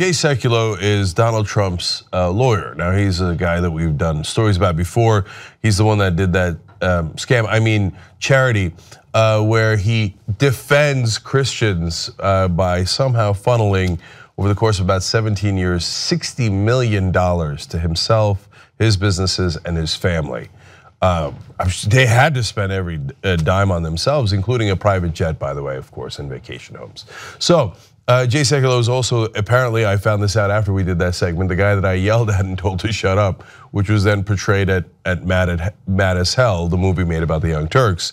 Jay Sekulow is Donald Trump's uh, lawyer. Now, he's a guy that we've done stories about before. He's the one that did that um, scam, I mean, charity, uh, where he defends Christians uh, by somehow funneling, over the course of about 17 years, $60 million to himself, his businesses, and his family. Um, they had to spend every uh, dime on themselves, including a private jet, by the way, of course, and vacation homes. So uh, Jay Sekulow is also apparently I found this out after we did that segment. The guy that I yelled at and told to shut up, which was then portrayed at at Mad, Mad as Hell, the movie made about the Young Turks.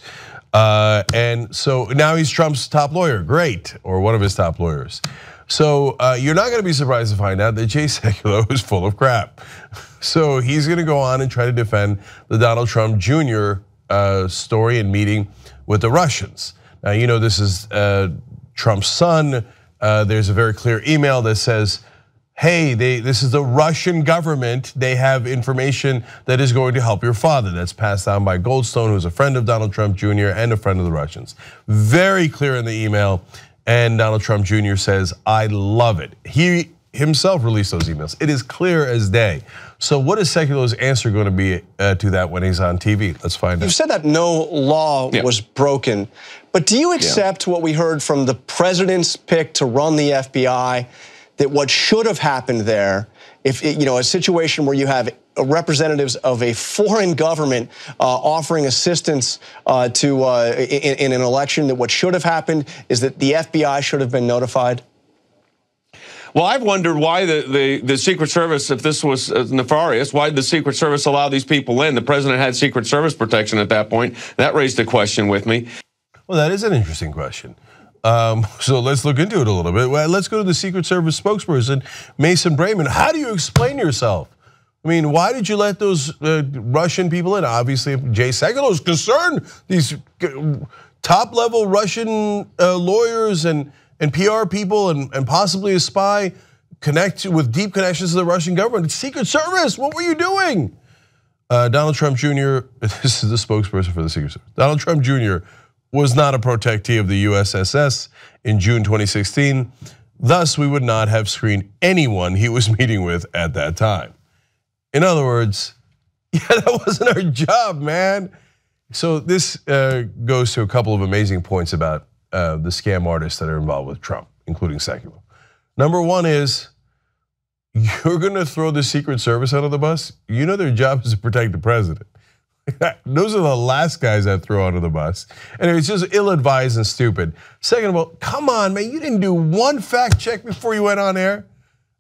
Uh, and so now he's Trump's top lawyer, great, or one of his top lawyers. So uh, you're not gonna be surprised to find out that Jay Sekulow is full of crap. So he's gonna go on and try to defend the Donald Trump Jr. Uh, story and meeting with the Russians. Now you know this is uh, Trump's son uh, there's a very clear email that says, hey, they, this is the Russian government. They have information that is going to help your father. That's passed down by Goldstone, who's a friend of Donald Trump Jr. and a friend of the Russians. Very clear in the email. And Donald Trump Jr. says, I love it. He himself released those emails. It is clear as day. So what is Seculo's answer going to be uh, to that when he's on TV? Let's find You've out. you said that no law yeah. was broken, but do you accept yeah. what we heard from the president's pick to run the FBI, that what should have happened there, if it, you know a situation where you have representatives of a foreign government uh, offering assistance uh, to uh, in, in an election, that what should have happened is that the FBI should have been notified? Well, I've wondered why the, the, the Secret Service, if this was uh, nefarious, why did the Secret Service allow these people in? The president had Secret Service protection at that point. That raised a question with me. Well, that is an interesting question. Um, so let's look into it a little bit. Well, let's go to the Secret Service spokesperson, Mason Brayman. How do you explain yourself? I mean, why did you let those uh, Russian people in? Obviously, Jay Sekulow is concerned. These uh, top level Russian uh, lawyers and and PR people and, and possibly a spy connect with deep connections to the Russian government. Secret Service, what were you doing? Uh, Donald Trump Jr., this is the spokesperson for the Secret Service. Donald Trump Jr. was not a protectee of the USSS in June 2016. Thus, we would not have screened anyone he was meeting with at that time. In other words, yeah, that wasn't our job, man. So this uh, goes to a couple of amazing points about uh, the scam artists that are involved with Trump, including Secular. Number one is you're going to throw the Secret Service out of the bus. You know their job is to protect the president. Those are the last guys I throw under the bus. And it's just ill advised and stupid. Second of all, come on, man, you didn't do one fact check before you went on air.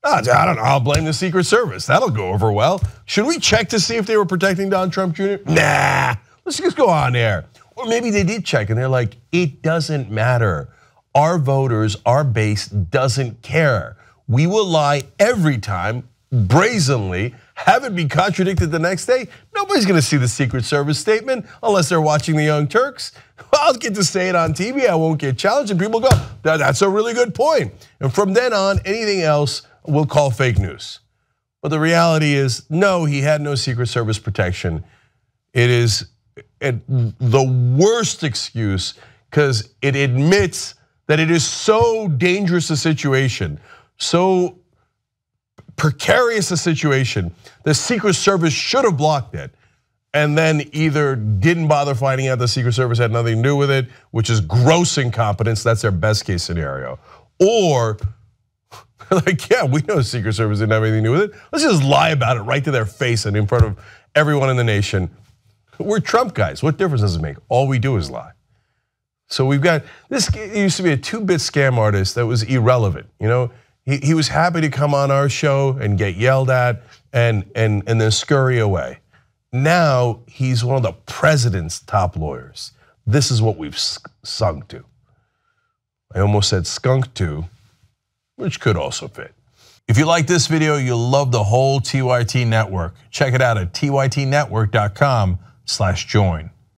Ah, I don't know. I'll blame the Secret Service. That'll go over well. Should we check to see if they were protecting Don Trump Jr.? Nah. Let's just go on air. Or maybe they did check and they're like, it doesn't matter. Our voters, our base doesn't care. We will lie every time, brazenly, have it be contradicted the next day. Nobody's gonna see the Secret Service statement unless they're watching the Young Turks. I'll get to say it on TV, I won't get challenged, and people go, that's a really good point. And from then on, anything else we'll call fake news. But the reality is, no, he had no Secret Service protection. It is the worst excuse because it admits that it is so dangerous a situation, so precarious a situation, the Secret Service should have blocked it. And then either didn't bother finding out the Secret Service had nothing to do with it, which is gross incompetence. That's their best case scenario. Or, like, yeah, we know the Secret Service didn't have anything to do with it. Let's just lie about it right to their face and in front of everyone in the nation. We're Trump guys. What difference does it make? All we do is lie. So we've got this used to be a two-bit scam artist that was irrelevant. You know, he, he was happy to come on our show and get yelled at and and and then scurry away. Now he's one of the president's top lawyers. This is what we've sunk to. I almost said skunk to, which could also fit. If you like this video, you'll love the whole TYT network. Check it out at tytnetwork.com slash join.